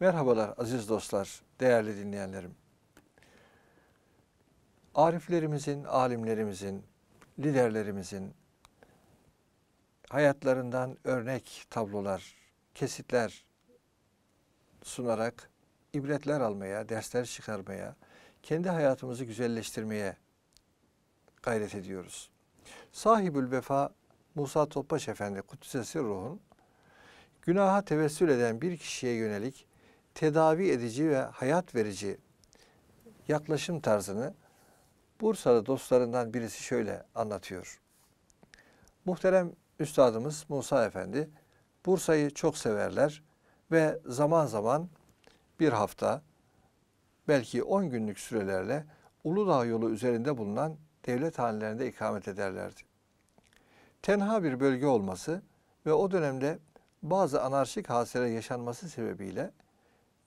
Merhabalar aziz dostlar, değerli dinleyenlerim. Ariflerimizin, alimlerimizin, liderlerimizin hayatlarından örnek tablolar, kesitler sunarak ibretler almaya, dersler çıkarmaya, kendi hayatımızı güzelleştirmeye gayret ediyoruz. Sahibül Vefa Musa Topbaş Efendi Kutsesi Ruh'un günaha tevessül eden bir kişiye yönelik tedavi edici ve hayat verici yaklaşım tarzını Bursa'da dostlarından birisi şöyle anlatıyor. Muhterem Üstadımız Musa Efendi Bursa'yı çok severler ve zaman zaman bir hafta belki 10 günlük sürelerle Uludağ yolu üzerinde bulunan devlet hanelerinde ikamet ederlerdi. Tenha bir bölge olması ve o dönemde bazı anarşik hasere yaşanması sebebiyle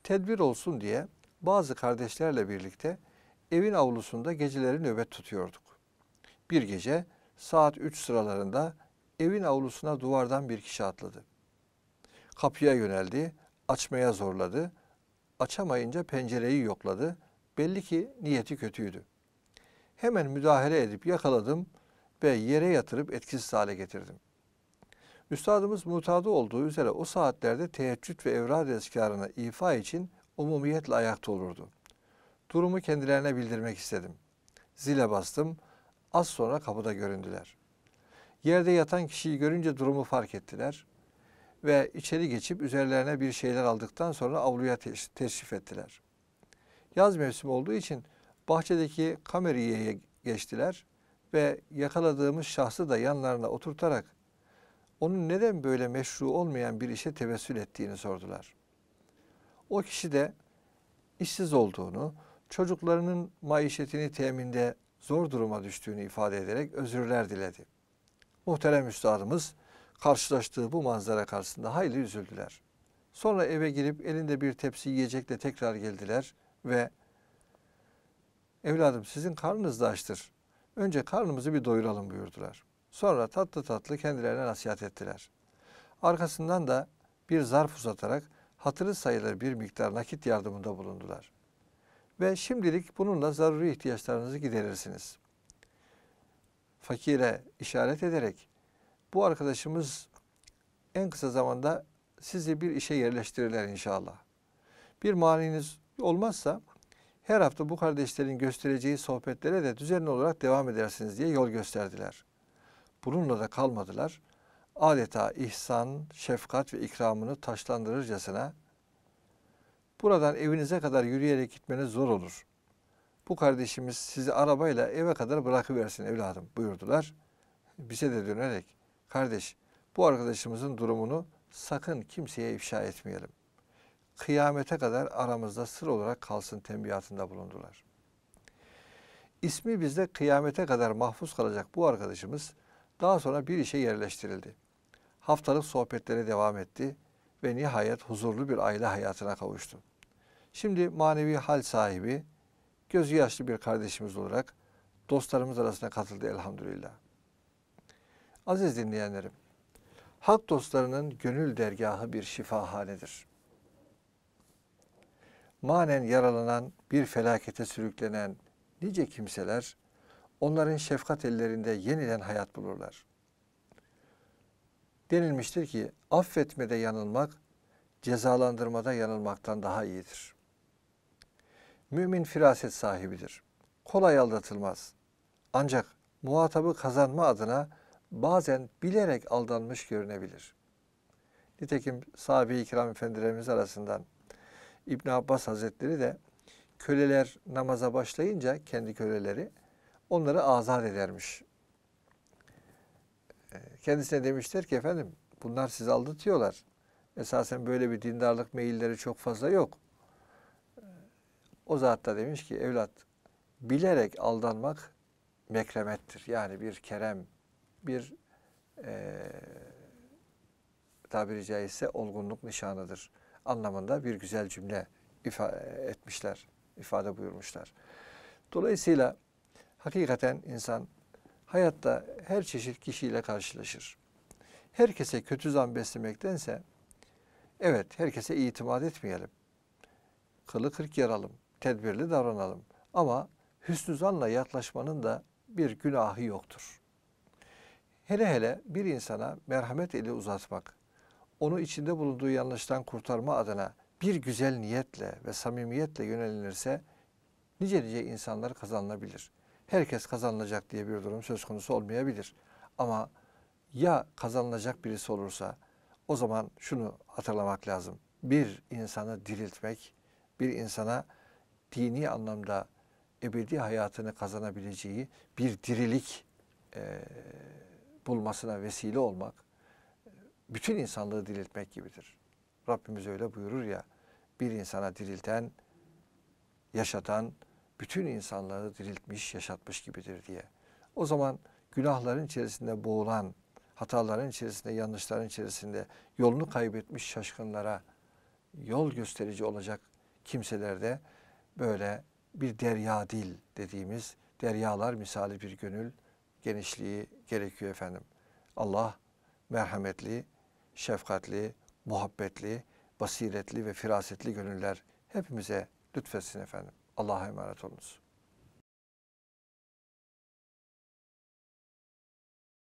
tedbir olsun diye bazı kardeşlerle birlikte evin avlusunda geceleri nöbet tutuyorduk. Bir gece saat 3 sıralarında evin avlusuna duvardan bir kişi atladı. Kapıya yöneldi, açmaya zorladı. Açamayınca pencereyi yokladı. Belli ki niyeti kötüydü. Hemen müdahale edip yakaladım ve yere yatırıp etkisiz hale getirdim. Üstadımız mutadı olduğu üzere o saatlerde teheccüd ve evrad eskarını ifa için umumiyetle ayakta olurdu. Durumu kendilerine bildirmek istedim. Zile bastım, az sonra kapıda göründüler. Yerde yatan kişiyi görünce durumu fark ettiler ve içeri geçip üzerlerine bir şeyler aldıktan sonra avluya teşrif ettiler. Yaz mevsimi olduğu için bahçedeki kameriyeye geçtiler ve yakaladığımız şahsı da yanlarına oturtarak onun neden böyle meşru olmayan bir işe tevessül ettiğini sordular. O kişi de işsiz olduğunu, çocuklarının maişetini teminde zor duruma düştüğünü ifade ederek özürler diledi. Muhterem üstadımız karşılaştığı bu manzara karşısında hayli üzüldüler. Sonra eve girip elinde bir tepsi yiyecekle tekrar geldiler ve evladım sizin karnınız da açtır. Önce karnımızı bir doyuralım buyurdular. Sonra tatlı tatlı kendilerine nasihat ettiler. Arkasından da bir zarf uzatarak hatırı sayılır bir miktar nakit yardımında bulundular. Ve şimdilik bununla zaruri ihtiyaçlarınızı giderirsiniz. Fakire işaret ederek bu arkadaşımız en kısa zamanda sizi bir işe yerleştirirler inşallah. Bir maliniz olmazsa her hafta bu kardeşlerin göstereceği sohbetlere de düzenli olarak devam edersiniz diye yol gösterdiler. Bununla da kalmadılar. Adeta ihsan, şefkat ve ikramını taşlandırırcasına buradan evinize kadar yürüyerek gitmeniz zor olur. Bu kardeşimiz sizi arabayla eve kadar bırakıversin evladım buyurdular. Bize de dönerek kardeş bu arkadaşımızın durumunu sakın kimseye ifşa etmeyelim. Kıyamete kadar aramızda sır olarak kalsın tembihatında bulundular. İsmi bizde kıyamete kadar mahfuz kalacak bu arkadaşımız daha sonra bir işe yerleştirildi. Haftalık sohbetlere devam etti ve nihayet huzurlu bir aile hayatına kavuştu. Şimdi manevi hal sahibi, gözü yaşlı bir kardeşimiz olarak dostlarımız arasına katıldı elhamdülillah. Aziz dinleyenlerim, hak dostlarının gönül dergahı bir şifahanedir. Manen yaralanan, bir felakete sürüklenen nice kimseler onların şefkat ellerinde yeniden hayat bulurlar. Denilmiştir ki affetmede yanılmak cezalandırmada yanılmaktan daha iyidir. Mümin firaset sahibidir. Kolay aldatılmaz. Ancak muhatabı kazanma adına bazen bilerek aldanmış görünebilir. Nitekim sahabe-i kiram efendilerimiz arasından İbn Abbas Hazretleri de köleler namaza başlayınca kendi köleleri onları azat edermiş. Ee, kendisine demişler ki efendim bunlar sizi aldatıyorlar. Esasen böyle bir dindarlık meyilleri çok fazla yok. Ee, o zat da demiş ki evlat bilerek aldanmak mekremettir. Yani bir kerem, bir e, tabiri caizse olgunluk nişanıdır anlamında bir güzel cümle ifa etmişler, ifade buyurmuşlar. Dolayısıyla hakikaten insan hayatta her çeşit kişiyle karşılaşır. Herkese kötü zan beslemektense evet herkese itimat etmeyelim. Kılı kırk yaralım, tedbirli davranalım. Ama hüsnü zanla yaklaşmanın da bir günahı yoktur. Hele hele bir insana merhamet eli uzatmak, onu içinde bulunduğu yanlıştan kurtarma adına bir güzel niyetle ve samimiyetle yönelinirse nice nice insanlar kazanılabilir herkes kazanılacak diye bir durum söz konusu olmayabilir. Ama ya kazanılacak birisi olursa o zaman şunu hatırlamak lazım. Bir insanı diriltmek, bir insana dini anlamda ebedi hayatını kazanabileceği bir dirilik e, bulmasına vesile olmak, bütün insanlığı diriltmek gibidir. Rabbimiz öyle buyurur ya, bir insana dirilten, yaşatan, bütün insanları diriltmiş, yaşatmış gibidir diye. O zaman günahların içerisinde boğulan, hataların içerisinde, yanlışların içerisinde yolunu kaybetmiş şaşkınlara yol gösterici olacak kimselerde böyle bir derya dil dediğimiz deryalar misali bir gönül genişliği gerekiyor efendim. Allah merhametli, şefkatli, muhabbetli, basiretli ve firasetli gönüller hepimize lütfetsin efendim. Allah'a emanet olunuz.